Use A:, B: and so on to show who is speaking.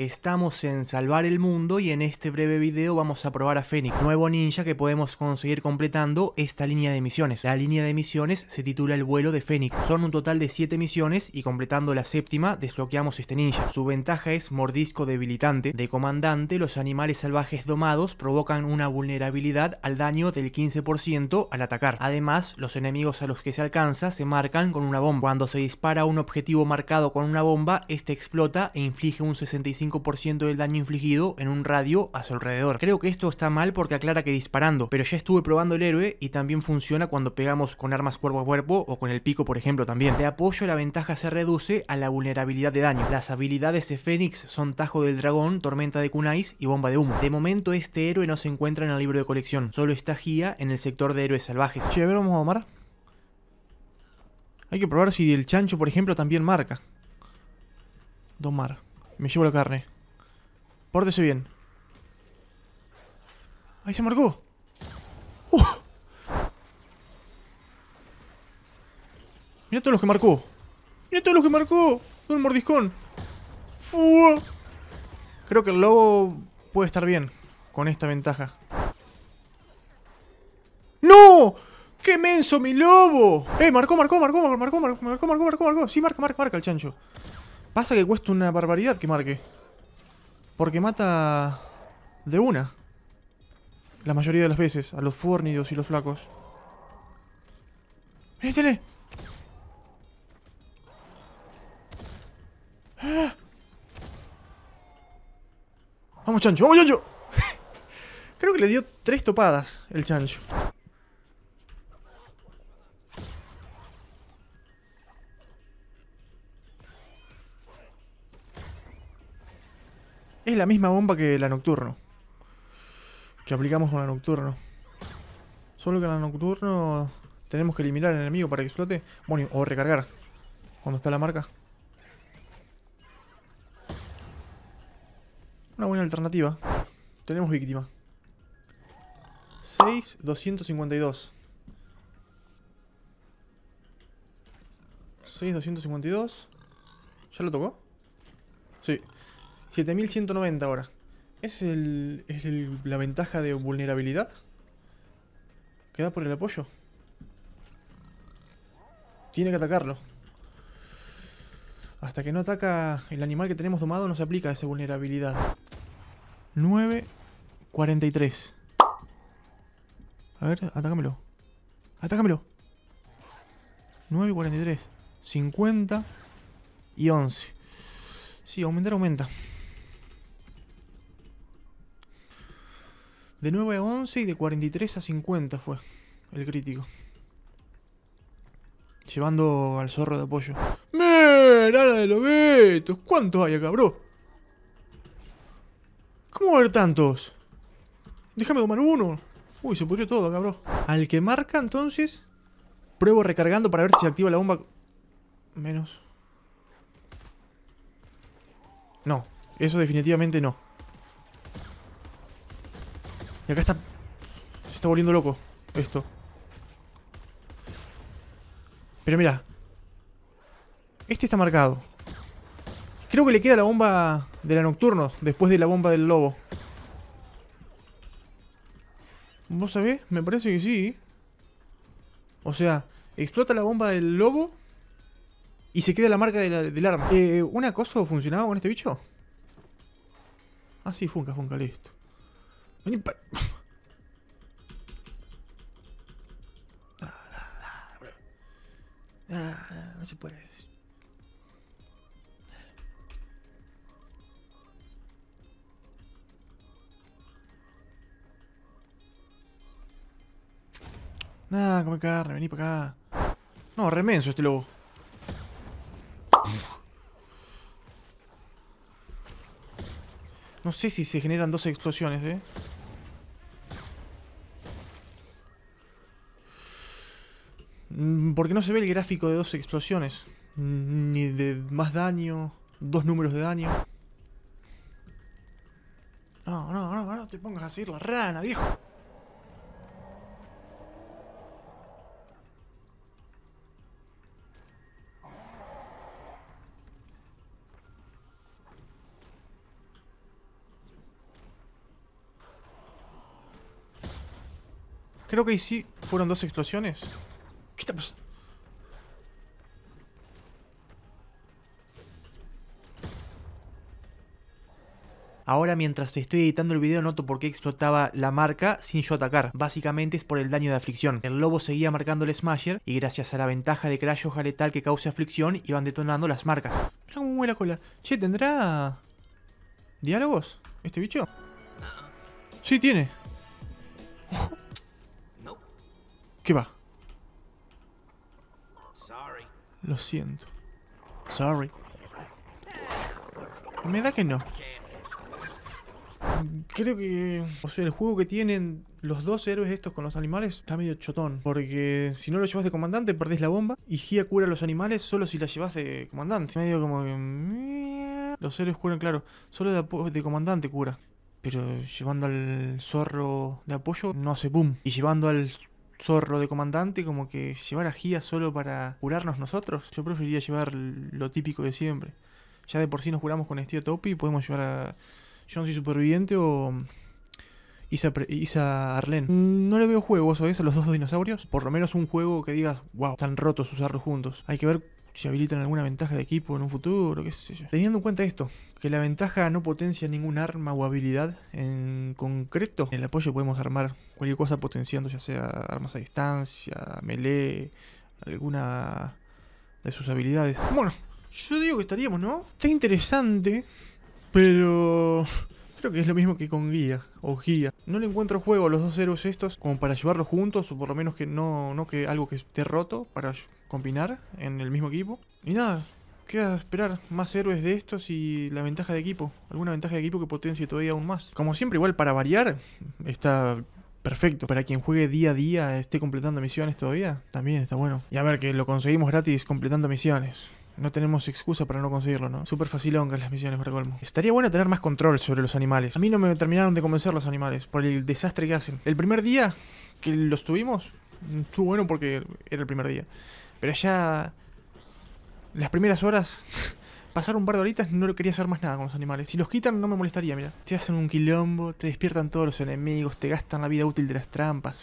A: Estamos en Salvar el Mundo y en este breve video vamos a probar a Fénix, nuevo ninja que podemos conseguir completando esta línea de misiones. La línea de misiones se titula El vuelo de Fénix. Son un total de 7 misiones y completando la séptima desbloqueamos este ninja. Su ventaja es mordisco debilitante. De comandante, los animales salvajes domados provocan una vulnerabilidad al daño del 15% al atacar. Además, los enemigos a los que se alcanza se marcan con una bomba. Cuando se dispara un objetivo marcado con una bomba, este explota e inflige un 65 del daño infligido en un radio a su alrededor. Creo que esto está mal porque aclara que disparando, pero ya estuve probando el héroe y también funciona cuando pegamos con armas cuerpo a cuerpo o con el pico por ejemplo también. De apoyo la ventaja se reduce a la vulnerabilidad de daño. Las habilidades de Fénix son Tajo del Dragón, Tormenta de Kunais y Bomba de Humo. De momento este héroe no se encuentra en el libro de colección, solo está Gia en el sector de héroes salvajes. Che, a ver, vamos a domar. Hay que probar si el chancho, por ejemplo, también marca. Domar. Me llevo la carne. Pórtese bien. ¡Ahí se marcó! ¡Uh! Mira todos los que marcó. Mira todos los que marcó. Un mordiscón. ¡Fua! Creo que el lobo puede estar bien con esta ventaja. ¡No! ¡Qué menso mi lobo! ¡Eh! Marcó, marcó, marcó, marcó, marcó, marcó, marcó, marcó, marcó. Sí, marca, marca, marca el chancho. Pasa que cuesta una barbaridad que marque. Porque mata de una. La mayoría de las veces. A los fornidos y los flacos. ¡Métele! ¡Eh, ¡Ah! ¡Vamos, chancho! ¡Vamos, chancho! Creo que le dio tres topadas el chancho. Es la misma bomba que la nocturno. Que aplicamos con la nocturno. Solo que la nocturno tenemos que eliminar al enemigo para que explote. Bueno, o recargar. Cuando está la marca. Una buena alternativa. Tenemos víctima. 6, 252. 6, 252. ¿Ya lo tocó? Sí. 7190 ahora. ¿Es, el, es la ventaja de vulnerabilidad? ¿Queda por el apoyo? Tiene que atacarlo. Hasta que no ataca el animal que tenemos domado no se aplica esa vulnerabilidad. 9.43. A ver, atácamelo. Atácamelo. 9.43. 50 y 11. Sí, aumentar aumenta. De 9 a 11 y de 43 a 50 fue el crítico. Llevando al zorro de apoyo. ¡Mira la de los vetos! ¿Cuántos hay acá, bro? ¿Cómo haber tantos? Déjame tomar uno. Uy, se pudrió todo cabrón. Al que marca, entonces... Pruebo recargando para ver si se activa la bomba... Menos. No, eso definitivamente no. Y acá está... Se está volviendo loco esto. Pero mira. Este está marcado. Creo que le queda la bomba de la nocturno después de la bomba del lobo. ¿Vos sabés? Me parece que sí. O sea, explota la bomba del lobo y se queda la marca del arma. Eh, ¿Un acoso funcionaba con este bicho? Ah, sí, funca, funca, listo. Ah, ah, ah, no se puede. Nah, come carne, vení para acá. No, remenso este lobo. No sé si se generan dos explosiones, eh. Mm, porque no se ve el gráfico de dos explosiones. Mm, ni de más daño. Dos números de daño. No, no, no, no te pongas a seguir la rana, viejo. Creo que ahí sí fueron dos explosiones. Ahora mientras estoy editando el video noto por qué explotaba la marca sin yo atacar. Básicamente es por el daño de aflicción. El lobo seguía marcando el smasher y gracias a la ventaja de crash hoja letal que causa aflicción iban detonando las marcas. Mira cómo la cola. Che, ¿tendrá... diálogos este bicho? Sí, tiene. ¿Qué va? Lo siento. Sorry. Me da que no creo que. O sea, el juego que tienen los dos héroes estos con los animales está medio chotón. Porque si no lo llevas de comandante, perdés la bomba. Y Gia cura a los animales solo si la llevas de comandante. Medio como que. Los héroes curan, claro. Solo de, de comandante cura. Pero llevando al zorro de apoyo, no hace boom. Y llevando al zorro de comandante, como que llevar a Gia solo para curarnos nosotros. Yo preferiría llevar lo típico de siempre. Ya de por sí nos curamos con este Topi y podemos llevar a John no superviviente o Isa, Arlen. No le veo juego, ¿sabes? A los dos dinosaurios. Por lo menos un juego que digas, wow, están rotos usarlos juntos. Hay que ver si habilitan alguna ventaja de equipo en un futuro, qué sé yo. Teniendo en cuenta esto, que la ventaja no potencia ningún arma o habilidad en concreto, en el apoyo podemos armar cualquier cosa potenciando, ya sea armas a distancia, melee, alguna de sus habilidades. Bueno, yo digo que estaríamos, ¿no? Está interesante pero... Creo que es lo mismo que con guía o guía. No le encuentro juego a los dos héroes estos como para llevarlos juntos o por lo menos que no, no que algo que esté roto para combinar en el mismo equipo. Y nada, queda esperar más héroes de estos y la ventaja de equipo. Alguna ventaja de equipo que potencie todavía aún más. Como siempre, igual para variar, está perfecto. Para quien juegue día a día, esté completando misiones todavía, también está bueno. Y a ver que lo conseguimos gratis completando misiones no tenemos excusa para no conseguirlo, ¿no? Súper facilongas las misiones para colmo. Estaría bueno tener más control sobre los animales. A mí no me terminaron de convencer los animales por el desastre que hacen. El primer día que los tuvimos, mm, estuvo bueno porque era el primer día. Pero ya... Las primeras horas... pasar un par de horitas no quería hacer más nada con los animales. Si los quitan no me molestaría, mira. Te hacen un quilombo, te despiertan todos los enemigos, te gastan la vida útil de las trampas.